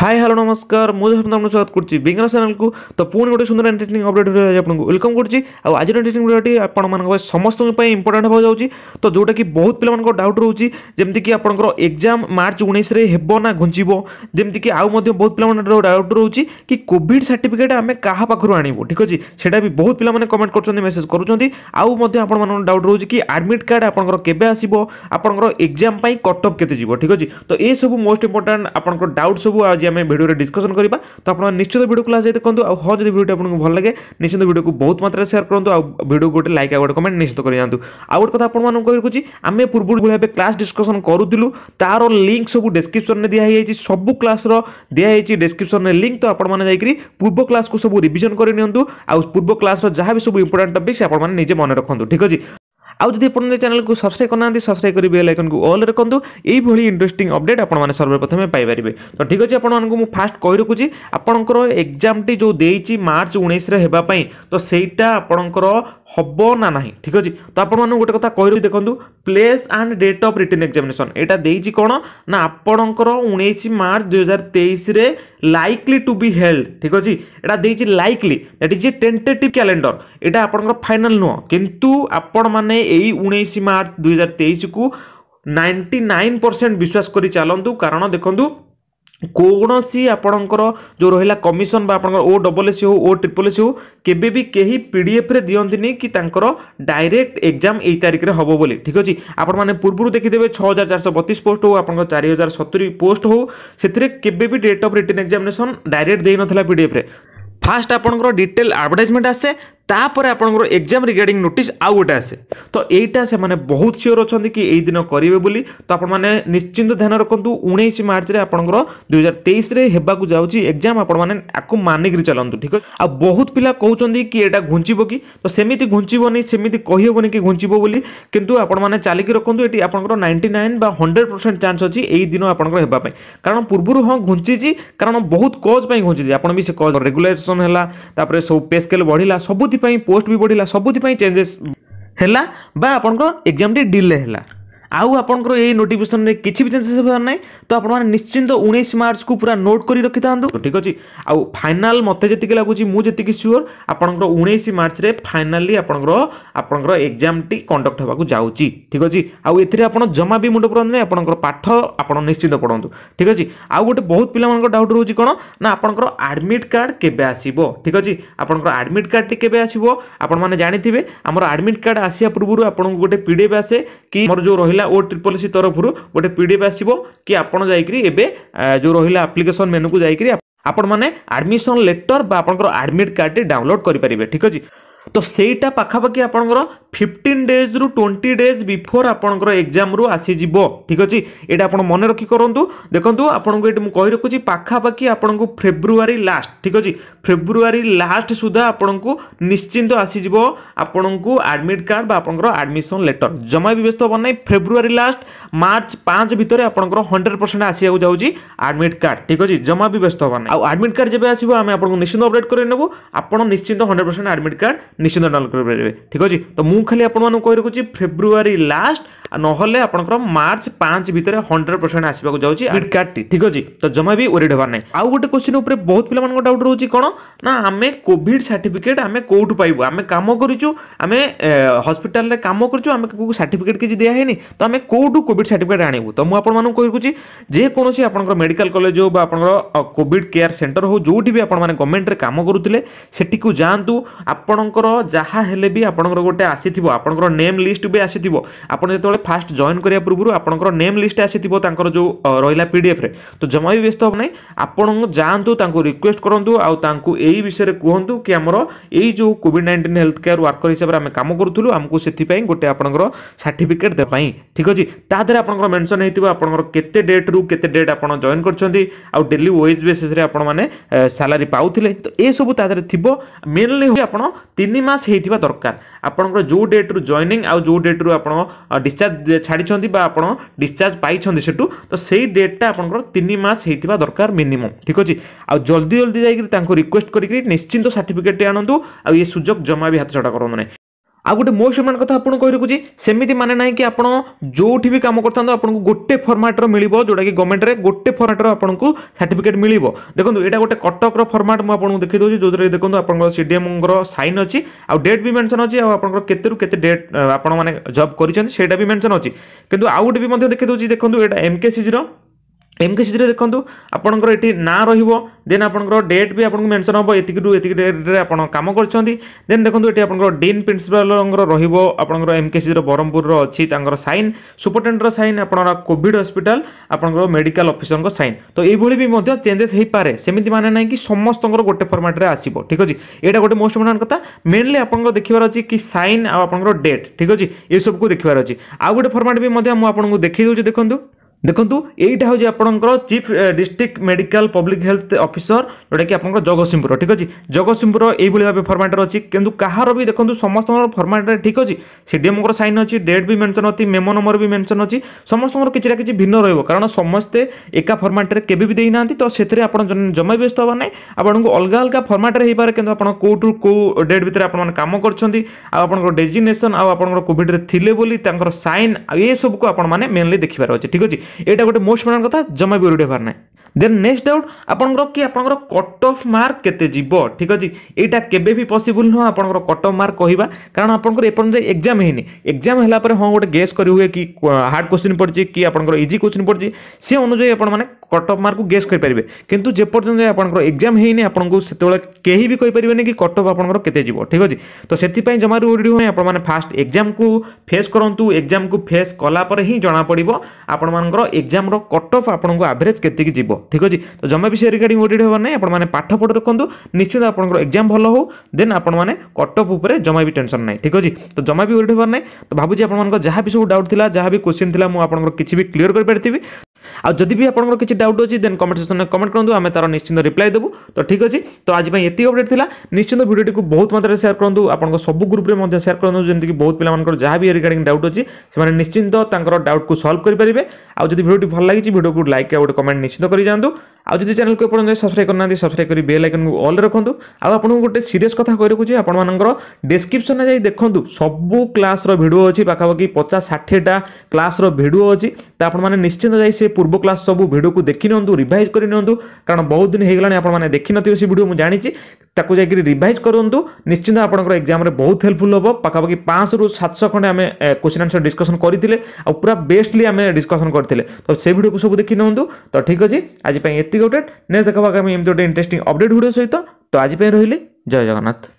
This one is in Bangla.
হাই হ্যালো নমস্কার মু আপনার স্বাগত করছি বিজ্ঞান চ্যানেলকে তো পুঁ গোটে সুন্দর এন্টারটেনিং অপডেট ভিডিও আজ আপনার ওয়েলকম করছি আজ এন্টারটেনিং ভিডিওটি আপনার সমস্ত ইম্পর্টাট হওয়া যাচ্ছি তো যেটা কি বহু পিলা ডাউট রয়েছে যেমিকি আপনার এক্সাম মার্চ উনিশে হব না ঘুঞ্চব যেমিকি আউ বহু পিলা ডাউট রয়েছে কি কোভিড সার্টিফিকেট আমি কাহা পাখু আনবু ঠিক আছে সেটা বি বহু পিলা কমেন্ট করছেন মেসেজ করছেন আউ আপনার ডাউট রয়েছে কি আডমিট কার্ড আপনার কেবে আসব আপনার এক্সাম পাই কট অফ কেতে যাব ঠিক আছে তো এসব মোস্ট ইম্পর্টাট আপনার ডাউট সব আজ ଆଜି ଆମେ ଭିଡ଼ିଓରେ ଡିସ୍କସନ୍ କରିବା ତ ଆପଣ ନିଶ୍ଚିତ ଭିଡ଼ିଓକୁ ଲାଷ୍ଟ ଯାଇ ଦେଖନ୍ତୁ ଆଉ ହଁ ଯଦି ଭିଡ଼ିଓଟି ଆପଣଙ୍କୁ ଭଲ ଲାଗେ ନିଶ୍ଚିତ ଭିଡ଼ିଓକୁ ବହୁତ ମାତ୍ରାରେ ସେୟାର କରନ୍ତୁ ଆଉ ଭିଡ଼ିଓକୁ ଗୋଟେ ଲାଇକ୍ ଆଉ ଗୋଟେ କମେଣ୍ଟ ନିଶ୍ଚିତ କରିଯାଆନ୍ତୁ ଆଉ ଗୋଟେ କଥା ଆପଣମାନଙ୍କୁ ରଖୁଛି ଆମେ ପୂର୍ବରୁ ଭଳି ଭାବେ କ୍ଲାସ୍ ଡିସ୍କସନ୍ କରୁଥିଲୁ ତାର ଲିଙ୍କ୍ ସବୁ ଡେସ୍କ୍ରିପ୍ସନ୍ରେ ଦିଆହେଇଯାଇଛି ସବୁ କ୍ଲାସ୍ର ଦିଆହେଇଛି ଡେସ୍କ୍ରିପ୍ସନ୍ରେ ଲିଙ୍କ୍ ତ ଆପଣମାନେ ଯାଇକରି ପୂର୍ବ କ୍ଲାସ୍କୁ ସବୁ ରିଭିଜନ୍ କରି ନିଅନ୍ତୁ ଆଉ ପୂର୍ବ କ୍ଲାସ୍ର ଯାହା ବି ସବୁ ଇମ୍ପୋର୍ଟାଣ୍ଟ ଟପିକ୍ସ ଆପଣମାନେ ନିଜେ ମନେ ରଖନ୍ତୁ ଠିକ୍ ଅଛି ଆଉ ଯଦି ଆପଣ ଚ୍ୟାନେଲକୁ ସବସ୍କ୍ରାଇବ୍ କରୁନାହାନ୍ତି ସବସ୍କ୍ରାଇବ୍ କରି ବେଲ୍ ଆଇକନ୍କୁ ଅଲ୍ ରଖନ୍ତୁ ଏଇଭଳି ଇଣ୍ଟରେଷ୍ଟିଂ ଅପଡେଟ୍ ଆପଣମାନେ ସର୍ବପ୍ରଥମେ ପାଇପାରିବେ ତ ଠିକ୍ ଅଛି ଆପଣମାନଙ୍କୁ ମୁଁ ଫାଷ୍ଟ କହି ରଖୁଛି ଆପଣଙ୍କର ଏକ୍ଜାମ୍ଟି ଯେଉଁ ଦେଇଛି ମାର୍ଚ୍ଚ ଉଣେଇଶରେ ହେବା ପାଇଁ ତ ସେଇଟା ଆପଣଙ୍କର ହେବ ନା ନାହିଁ ଠିକ୍ ଅଛି ତ ଆପଣମାନଙ୍କୁ ଗୋଟେ କଥା କହି ଦେଖନ୍ତୁ place and date of written examination ଏଇଟା ଦେଇଛି କ'ଣ ନା ଆପଣଙ୍କର ଉଣେଇଶ ମାର୍ଚ୍ଚ ଦୁଇହଜାର ତେଇଶରେ ଲାଇକ୍ଲି ଟୁ ବି ହେଲ୍ଡ ଠିକ୍ ଅଛି ଏଇଟା ଦେଇଛି likely that is a tentative calendar ଏଇଟା ଆପଣଙ୍କର ଫାଇନାଲ୍ ନୁହଁ କିନ୍ତୁ ଆପଣମାନେ এই ଉଣେଇଶ ମାର୍ଚ୍ଚ ଦୁଇହଜାର ତେଇଶକୁ ନାଇଣ୍ଟି ନାଇନ୍ ପରସେଣ୍ଟ ବିଶ୍ୱାସ କରି ଚାଲନ୍ତୁ କାରଣ ଦେଖନ୍ତୁ କୌଣସି ଆପଣଙ୍କର ଯେଉଁ ରହିଲା କମିଶନ୍ ବା ଆପଣଙ୍କର ଓ ଡବଲ୍ ଏସ୍ ହେଉ ଓ ଟ୍ରିପଲ୍ ଏସ୍ ହେଉ କେବେ ବି କେହି ପିଡ଼ିଏଫ୍ରେ ଦିଅନ୍ତିନି କି ତାଙ୍କର ଡାଇରେକ୍ଟ ଏକ୍ଜାମ୍ ଏଇ ତାରିଖରେ ହେବ ବୋଲି ଠିକ୍ ଅଛି ଆପଣମାନେ ପୂର୍ବରୁ ଦେଖିଦେବେ ଛଅ ହଜାର ଚାରିଶହ ବତିଶ ପୋଷ୍ଟ ହେଉ ଆପଣଙ୍କର ଚାରି ହଜାର ସତୁରି ପୋଷ୍ଟ ହେଉ ସେଥିରେ କେବେ ବି date of written examination direct ଦେଇନଥିଲା ପିଡ଼ିଏଫ୍ରେ ফার্স্ট আপনার ডিটেল আডভার্টাইজমেন্ট আসে ତାପରେ ଆପଣଙ୍କର ଏକ୍ଜାମ୍ ରିଗାର୍ଡିଂ ନୋଟିସ୍ ଆଉ ଗୋଟେ ଆସେ ତ ଏଇଟା ସେମାନେ ବହୁତ ସିଓର ଅଛନ୍ତି କି ଏଇ ଦିନ କରିବେ ବୋଲି ତ ଆପଣମାନେ ନିଶ୍ଚିନ୍ତ ଧ୍ୟାନ ରଖନ୍ତୁ ଉଣେଇଶ ମାର୍ଚ୍ଚରେ ଆପଣଙ୍କର ଦୁଇ ହଜାର ତେଇଶରେ ହେବାକୁ ଯାଉଛି ଏକ୍ଜାମ୍ ଆପଣମାନେ ଆକୁ ମାନିକିରି ଚାଲନ୍ତୁ ଠିକ୍ ଅଛି ଆଉ ବହୁତ ପିଲା କହୁଛନ୍ତି କି ଏଇଟା ଘୁଞ୍ଚିବ କି ତ ସେମିତି ଘୁଞ୍ଚିବନି ସେମିତି କହିହେବନି କି ଘୁଞ୍ଚିବ ବୋଲି କିନ୍ତୁ ଆପଣମାନେ ଚାଲିକି ରଖନ୍ତୁ ଏଠି ଆପଣଙ୍କର ନାଇଣ୍ଟି ନାଇନ୍ ବା ହଣ୍ଡ୍ରେଡ଼ ପରସେଣ୍ଟ ଚାନ୍ସ ଅଛି ଏଇ ଦିନ ଆପଣଙ୍କର ହେବା ପାଇଁ କାରଣ ପୂର୍ବରୁ ହଁ ଘୁଞ୍ଚିଛି କାରଣ ବହୁତ କୋଜ୍ ପାଇଁ ଘୁଞ୍ଚିଛି ଆପଣ ବି ସେ କୋଜ୍ ରେଗୁଲେସନ୍ ହେଲା ତାପରେ ସବୁ ପେ ସ୍କେଲ୍ ବଢ଼ିଲା ସବୁଥିରେ ସବୁଥିପାଇଁ ପୋଷ୍ଟ ବି ବଢ଼ିଲା ସବୁଥିପାଇଁ ଚେଞ୍ଜେସ୍ ହେଲା ବା ଆପଣଙ୍କର ଏକ୍ଜାମଟି ଡିଲେ ହେଲା ଆଉ ଆପଣଙ୍କର ଏଇ ନୋଟିଫିକେସନରେ କିଛି ବି ଚେଞ୍ଜେସ୍ ହେବାର ନାହିଁ ତ ଆପଣମାନେ ନିଶ୍ଚିନ୍ତ ଉଣେଇଶ ମାର୍ଚ୍ଚକୁ ପୁରା ନୋଟ୍ କରି ରଖିଥାନ୍ତୁ ଠିକ୍ ଅଛି ଆଉ ଫାଇନାଲ୍ ମୋତେ ଯେତିକି ଲାଗୁଛି ମୁଁ ଯେତିକି ସିଓର ଆପଣଙ୍କର ଉଣେଇଶ ମାର୍ଚ୍ଚରେ ଫାଇନାଲି ଆପଣଙ୍କର ଆପଣଙ୍କର ଏକ୍ଜାମ୍ଟି କଣ୍ଡକ୍ଟ ହେବାକୁ ଯାଉଛି ଠିକ୍ ଅଛି ଆଉ ଏଥିରେ ଆପଣ ଜମା ବି ମୁଣ୍ଡ ପୁରାନ୍ତୁନି ଆପଣଙ୍କର ପାଠ ଆପଣ ନିଶ୍ଚିନ୍ତ ପଢ଼ନ୍ତୁ ଠିକ୍ ଅଛି ଆଉ ଗୋଟେ ବହୁତ ପିଲାମାନଙ୍କ ଡାଉଟ୍ ରହୁଛି କ'ଣ ନା ଆପଣଙ୍କର ଆଡ଼ମିଟ୍ କାର୍ଡ଼ କେବେ ଆସିବ ଠିକ୍ ଅଛି ଆପଣଙ୍କର ଆଡ଼ମିଟ୍ କାର୍ଡ଼ଟି କେବେ ଆସିବ ଆପଣମାନେ ଜାଣିଥିବେ ଆମର ଆଡ଼ମିଟ୍ କାର୍ଡ଼ ଆସିବା ପୂର୍ବରୁ ଆପଣଙ୍କୁ ଗୋଟେ ପି ଆସେ କି ମୋର ଯେଉଁ ରହିଲା ଓ ଟ୍ରିପଲ୍ ସି ତରଫରୁ ଗୋଟେ ପି ଡି ଏଫ୍ ଆସିବ କି ଆପଣ ଯାଇକରି ଏବେ ଯେଉଁ ରହିଲା ଆପ୍ଲିକେସନ୍ ମେନୁକୁ ଯାଇକରି ଆପଣମାନେ ଆଡ଼ମିସନ୍ ଲେଟର୍ ବା ଆପଣଙ୍କର ଆଡ଼ମିଟ୍ କାର୍ଡ଼ଟି ଡାଉନଲୋଡ଼୍ କରିପାରିବେ ଠିକ୍ ଅଛି ତ ସେଇଟା ପାଖାପାଖି ଆପଣଙ୍କର ফিফটিন ডেজ রু টোয়েন্টি ডেজ বিফোর আপনার এক্সাম রু আসিযোগ ঠিক আছে এটা আপনার মনে রক্ষি করতু দেখুন আপনার এটি মু রখুছি পাখাপাখি আপনার ফেব্রুয়ারি লাস্ট ঠিক আছে ফেব্রুয়ারি লাস্ট সুদ্ধা আপনার নিশ্চিন্ত আসিযোগ আপনার আডমিট কার্ড বা আপনার আডমিশন লেটর জমা বি ব্যস্ত হবার না ফেব্রুয়ারি লাস্ট মার্চ পাঁচ ভিতরে আপনার হন্ড্রেড পরসেন্ট আসিয়া যাচ্ছি আডমিট কার্ড ঠিক আছে জমা বি ব্যস্ত হবার না আডমিট কার্ড যে আসবে আমি আপনার নিশ্চিন্ত অপডেট করে নেবু আপনার নিশ্চিন্ত হন্ড্রেড পরসেন্ট আডমিট কার্ড নিশ্চিন্ত ডাউনলোড করে পারবে ঠিক আছে তো মু খালি আপনার কই রাখুছি ফেব্রুয়ারি লাস্ট নহলে আপনকৰ मार्च 5 ভিতৰত 100% আসিবক যাওচি স্পিড কাৰ্ট ঠিক হ'জি ত জমাবি ওৰিডবা নাই আৰু গটে কুৱেচন ওপৰে বহুত প্ৰমাণৰ ডাউট ৰহ'চি কোন না আমি কোভিড সার্টিফিকেট আমি কোট পাইব আমি কাম কৰিছো আমি হস্পিটেলত কাম কৰিছো আমি কোকৰ সার্টিফিকেট কি দিয়া হৈনি ত আমি কোট কোভিড সার্টিফিকেট আনিব ত মই আপোন মানুক ক'ইকুজি जे কোনোছি আপোনকৰ মেডিকেল কলেজ বা আপোনকৰ কোভিড কেয়াৰ سنটাৰ হ'উ যোটিবি আপোন মানে কমেন্টত কাম কৰুতলে সেটিকো জানতু আপোনকৰ জহা হেলেবি আপোনকৰ গটে আসিথিবো আপোনকৰ নেম लिस्ट बे আসিথিবো আপোন যেতো ফার্স্ট জয়েন করা পূর্ব আপনার নেম লিষ্ট আসিথিব তাঁর যে রহলা পিডিএফ্রে তো জমা বি ব্যস্ত হব না আপনার যাতে তাঁর রিকোয়েস্ট করতু এই বিষয়ে কুহতু কি আমার এই যে COVID nineteen health care worker হিসাবে আমি কাম করুলু আমি সেই গোটে আপনার সার্টিফিকেট দেওয়া ঠিক আছে তা দেহে আপনার মেনশন হয়ে আপনার কেতে ডেট রু কেতে ডেট আপনার জয়েন করছেন আেলি ওয়েজ বেসিসে আপনার স্যালারি পাওলে তো এসব তা দেহে থাকবে মেনলি আপনার তিন মাস হয়ে দরকার আপনার যে ডেট রু জয়নিং আউ যে ডেট রু আপনার ডিসচার্জ ডিসচার্জ ছাড়িছন্তি বা আপন ডিসচার্জ পাইছন্তি সেটু তো সেই ডেটটা আপনকৰ 3 মাস হেইতিবা দৰকাৰ মিনিমম ঠিক আছে আৰু জলদি জলদি যাইকি তাଙ୍କୁ ৰিকুৱেষ্ট কৰিকি নিশ্চিন্ত সার্টিফিকেট আনন্তু আৰু এই সুযোগ জমা বি হাতছাড়া কৰন্তু নাই ଆଉ ଗୋଟେ ମୋ ସେମାନଙ୍କ କଥା ଆପଣ କହି ରଖୁଛି ସେମିତି ମାନେ ନାହିଁ କି ଆପଣ ଯେଉଁଠି ବି କାମ କରିଥାନ୍ତୁ ଆପଣଙ୍କୁ ଗୋଟେ ଫର୍ମାଟ୍ର ମିଳିବ ଯେଉଁଟାକି ଗଭର୍ଣ୍ଣମେଣ୍ଟରେ ଗୋଟେ ଫର୍ମାଟ୍ର ଆପଣଙ୍କୁ ସାର୍ଟିଫିକେଟ୍ ମିଳିବ ଦେଖନ୍ତୁ ଏଇଟା ଗୋଟେ କଟକର ଫର୍ମାଟ୍ ମୁଁ ଆପଣଙ୍କୁ ଦେଖି ଦେଉଛି ଯେଉଁଥିରେ ଦେଖନ୍ତୁ ଆପଣଙ୍କର ସିଡିଏମ୍ଙ୍କର ସାଇନ୍ ଅଛି ଆଉ ଡେଟ୍ ବି ମେନ୍ସନ୍ ଅଛି ଆଉ ଆପଣଙ୍କର କେତେରୁ କେତେ ଡେଟ୍ ଆପଣମାନେ ଜବ୍ କରିଛନ୍ତି ସେଇଟା ବି ମେନ୍ସନ୍ ଅଛି କିନ୍ତୁ ଆଉ ଗୋଟେ ବି ମଧ୍ୟ ଦେଖି ଦେଉଛି ଦେଖନ୍ତୁ ଏଇଟା ଏମ୍ ଏମ୍କେସିଜିର ଏମ୍କେସିଜିରେ ଦେଖନ୍ତୁ ଆପଣଙ୍କର ଏଠି ନାଁ ରହିବ ଦେନ୍ ଆପଣଙ୍କର ଡେଟ୍ ବି ଆପଣଙ୍କୁ ମେନସନ୍ ହେବ ଏତିକିରୁ ଏତିକି ଡେଟ୍ରେ ଆପଣ କାମ କରିଛନ୍ତି ଦେନ୍ ଦେଖନ୍ତୁ ଏଠି ଆପଣଙ୍କର ଡିନ୍ ପ୍ରିନ୍ସିପାଲ୍ଙ୍କର ରହିବ ଆପଣଙ୍କର ଏମ୍କେସିଜିର ବ୍ରହ୍ମପୁରର ଅଛି ତାଙ୍କର ସାଇନ୍ ସୁପରିଟେଣ୍ଡର ସାଇନ୍ ଆପଣଙ୍କର କୋଭିଡ଼ ହସ୍ପିଟାଲ ଆପଣଙ୍କର ମେଡ଼ିକାଲ ଅଫିସରଙ୍କ ସାଇନ୍ ତ ଏଇଭଳି ବି ମଧ୍ୟ ଚେଞ୍ଜେସ୍ ହୋଇପାରେ ସେମିତି ମାନେ ନାହିଁ କି ସମସ୍ତଙ୍କର ଗୋଟେ ଫର୍ମାଟରେ ଆସିବ ଠିକ୍ ଅଛି ଏଇଟା ଗୋଟେ ମୋଷ୍ଟ ଇମ୍ପୋର୍ଟାଣ୍ଟ କଥା ମେନଲି ଆପଣଙ୍କର ଦେଖିବାର ଅଛି କି ସାଇନ୍ ଆଉ ଆପଣଙ୍କର ଡେଟ୍ ଠିକ୍ ଅଛି ଏସବୁକୁ ଦେଖିବାର ଅଛି ଆଉ ଗୋଟେ ଫର୍ମାଟ ବି ମଧ୍ୟ ମୁଁ ଆପଣଙ୍କୁ ଦେଖେଇ ଦେଉଛି ଦେଖନ୍ତୁ ଦେଖନ୍ତୁ ଏଇଟା ହେଉଛି ଆପଣଙ୍କର chief district medical public health officer ଯେଉଁଟାକି ଆପଣଙ୍କର ଜଗତସିଂହପୁର ଠିକ୍ ଅଛି ଜଗତସିଂହପୁର ଏଇଭଳି ଭାବେ ଫର୍ମାଟ୍ରେ ଅଛି କିନ୍ତୁ କାହାର ବି ଦେଖନ୍ତୁ ସମସ୍ତଙ୍କର ଫର୍ମାଟ୍ରେ ଠିକ୍ ଅଛି ସିଡିଏମ୍ଙ୍କର ସାଇନ୍ ଅଛି ଡେଟ୍ ବି ମେନସନ୍ ଅଛି ମେମୋ ନମ୍ବର ବି ମେନସନ୍ ଅଛି ସମସ୍ତଙ୍କର କିଛିଟା କିଛି ଭିନ୍ନ ରହିବ କାରଣ ସମସ୍ତେ ଏକା ଫର୍ମାଟ୍ରେ କେବେ ବି ଦେଇନାହାନ୍ତି ତ ସେଥିରେ ଆପଣ ଜମା ବ୍ୟସ୍ତ ହେବା ନାହିଁ ଆପଣଙ୍କୁ ଅଲଗା ଅଲଗା ଫର୍ମାଟ୍ରେ ହେଇପାରେ କିନ୍ତୁ ଆପଣ କେଉଁଠୁ କେଉଁ ଡେଟ୍ ଭିତରେ ଆପଣମାନେ କାମ କରିଛନ୍ତି ଆଉ ଆପଣଙ୍କର ଡେଜିନେସନ୍ ଆଉ ଆପଣଙ୍କର କୋଭିଡ଼ରେ ଥିଲେ ବୋଲି ତାଙ୍କର ସାଇନ୍ ଏସବୁକୁ ଆପଣମାନେ ମେନଲି ଦେଖିବାର ଅଛି ଠିକ୍ ଅଛି ଏଇଟା ଗୋଟେ ମୋଷ୍ଟ ଇମ୍ପୋର୍ଟାଣ୍ଟ କଥା ଜମା ବି ଓରିଡ଼ି ହେବାର ନାହିଁ ଦେନ୍ ନେକ୍ସଟ ଡାଉଟ୍ ଆପଣଙ୍କର କି ଆପଣଙ୍କର କଟ୍ ଅଫ୍ ମାର୍କ କେତେ ଯିବ ଠିକ୍ ଅଛି ଏଇଟା କେବେ ବି ପସିବୁଲ୍ ନୁହଁ ଆପଣଙ୍କର କଟ୍ ଅଫ୍ ମାର୍କ କହିବା କାରଣ ଆପଣଙ୍କର ଏପର୍ଯ୍ୟନ୍ତ ଏକ୍ଜାମ୍ ହେଇନି ଏକ୍ଜାମ୍ ହେଲା ପରେ ହଁ ଗୋଟେ ଗେସ୍ କରିହୁଏ କି ହାର୍ଡ଼ କୋଶ୍ଚିନ୍ ପଡ଼ିଛି କି ଆପଣଙ୍କର ଇଜି କୋଶ୍ଚିନ୍ ପଡ଼ିଛି ସେ ଅନୁଯାୟୀ ଆପଣମାନେ কট অফ মার্কକୁ ଗେସ୍ କରିପାରିବେ କିନ୍ତୁ ଯେପର୍ଯ୍ୟନ୍ତ ଆପଣଙ୍କର ଏକ୍ଜାମ୍ ହେଇନି ଆପଣଙ୍କୁ ସେତେବେଳେ କେହି ବି କହିପାରିବେନି କି କଟ୍ ଅଫ୍ ଆପଣଙ୍କର କେତେ ଯିବ ଠିକ୍ ଅଛି ତ ସେଥିପାଇଁ ଜମାରୁ ଓଡ଼ି ହୁଏ ଆପଣମାନେ ଫାଷ୍ଟ ଏକ୍ଜାମ୍କୁ ଫେସ୍ କରନ୍ତୁ ଏକ୍ଜାମ୍କୁ ଫେସ୍ କଲା ପରେ ହିଁ ଜଣାପଡ଼ିବ ଆପଣମାନଙ୍କର ଏକ୍ଜାମ୍ର କଟ୍ ଅଫ୍ ଆପଣଙ୍କୁ ଆଭରେଜ୍ କେତିକି ଯିବ ଠିକ୍ ଅଛି ତ ଜମା ବି ସେ ରିଗାର୍ଡ଼ିଂ ଓଡ଼ି ହେବାର ନାହିଁ ଆପଣମାନେ ପାଠ ପଢ଼ି ରଖନ୍ତୁ ନିଶ୍ଚିତ ଆପଣଙ୍କର ଏକ୍ଜାମ୍ ଭଲ ହେଉ ଦେନ୍ ଆପଣମାନେ କଟ୍ ଅଫ୍ ଉପରେ ଜମା ବି ଟେନସନ୍ ନାହିଁ ଠିକ୍ ଅଛି ତ ଜମା ବି ଓଡ଼ି ହେବାର ନାହିଁ ତ ଭାବୁଛି ଆପଣମାନଙ୍କ ଯାହା ବି ସବୁ ଡାଉଟ୍ ଥିଲା ଯାହା ବି କୋଶ୍ଚିନ୍ ଥିଲା ମୁଁ ଆପଣଙ୍କର କିଛି ବି କ୍ଲିୟର୍ କରିପାରିଥିବି ଆଉ ଯଦି ବି ଆପଣଙ୍କର କିଛି ଡାଉଟ୍ ଅଛି ଦେନ୍ କମେଣ୍ଟ ସେକ୍ସନରେ କମେଣ୍ଟ କରନ୍ତୁ ଆମେ ତାର ନିଶ୍ଚିନ୍ତ ରିପ୍ଲାଏ ଦେବୁ ତ ଠିକ୍ ଅଛି ତ ଆଜି ପାଇଁ ଏତିକି ଅପଡ଼େଟ୍ ଥିଲା ନିଶ୍ଚିନ୍ତ ଭିଡ଼ିଓଟିକୁ ବହୁତ ମାତ୍ରାରେ ସେୟାର କରନ୍ତୁ ଆପଣଙ୍କ ସବୁ ଗ୍ରୁପରେ ମଧ୍ୟ ସେୟାର କରନ୍ତୁ ଯେମିତିକି ବହୁତ ପିଲାମାନଙ୍କର ଯାହା ବି ରିଗାର୍ଡିଂ ଡାଉଟ୍ ଅଛି ସେମାନେ ନିଶ୍ଚିନ୍ତ ତାଙ୍କର ଡାଉଟ୍କୁ ସଲ୍ଭ କରିପାରିବେ ଆଉ ଯଦି ଭିଡ଼ିଓଟି ଭଲ ଲାଗିଛି ଭିଡ଼ିଓକୁ ଲାଇକ୍ ଆଉ ଗୋଟେ କମେଣ୍ଟ ନିଶ୍ଚିନ୍ତ କରିଯାଆନ୍ତୁ ଆଉ ଯଦି ଚ୍ୟାନେଲକୁ ଏପର୍ଯ୍ୟନ୍ତ ସବସ୍କ୍ରାଇବ୍ କରିନାହାନ୍ତି ସବସ୍କ୍ରାଇବ୍ କରି ବେଲ୍ ଆଇକନ୍କୁ ଅଲ୍ ରଖନ୍ତୁ ଆଉ ଆପଣଙ୍କୁ ଗୋଟେ ସିରିୟସ୍ କଥା କହି ରଖୁଛି ଆପଣମାନଙ୍କର ଡେସ୍କ୍ରିପ୍ସନ୍ରେ ଯାଇ ଦେଖନ୍ତୁ ସବୁ କ୍ଲାସ୍ର ଭିଡ଼ିଓ ଅଛି ପାଖାପାଖି ପଚାଶ ଷାଠିଏଟା କ୍ଲାସ୍ର ଭିଡ଼ିଓ ଅଛି ତ ଆପଣମାନେ ନିଶ୍ଚିନ୍ତ ଯାଇ ସେ ପୂର୍ବ କ୍ଲାସ୍ ସବୁ ଭିଡ଼ିଓକୁ ଦେଖିନିଅନ୍ତୁ ରିଭାଇଜ୍ କରିନିଅନ୍ତୁ କାରଣ ବହୁତ ଦିନ ହେଇଗଲାଣି ଆପଣମାନେ ଦେଖିନଥିବେ ସେ ଭିଡ଼ିଓ ମୁଁ ଜାଣିଛି ତାକୁ ଯାଇକି ରିଭାଇଜ୍ କରନ୍ତୁ ନିଶ୍ଚିନ୍ତ ଆପଣଙ୍କର ଏକ୍ଜାମ୍ରେ ବହୁତ ହେଲ୍ପଫୁଲ୍ ହେବ ପାଖାପାଖି ପାଞ୍ଚଶହରୁ ସାତଶହ ଖଣ୍ଡେ ଆମେ କୋଶ୍ଚିନ୍ ଆନ୍ସର୍ ଡିସ୍କସନ୍ କରିଥିଲେ ଆଉ ପୁରା ବେଷ୍ଟଲି ଆମେ ଡିସ୍କସନ୍ କରିଥିଲେ ତ ସେ ଭିଡ଼ିଓକୁ ସବୁ ଦେଖିନିଅନ୍ତୁ ତ ଠିକ୍ ଅଛି ଆଜି ପାଇଁ ଏତେ ଏତିକି ଅପଡ଼େଟ୍ ନେକ୍ସଟ ଦେଖବା ଆଗାମୀ ଏମିତି ଗୋଟେ ଇଣ୍ଟରେଷ୍ଟିଂ ଅପଡ଼େଟ୍ ଭିଡ଼ିଓ ସହିତ ତ ଆଜି ପାଇଁ ରହିଲି ଜୟ ଜଗନ୍ନାଥ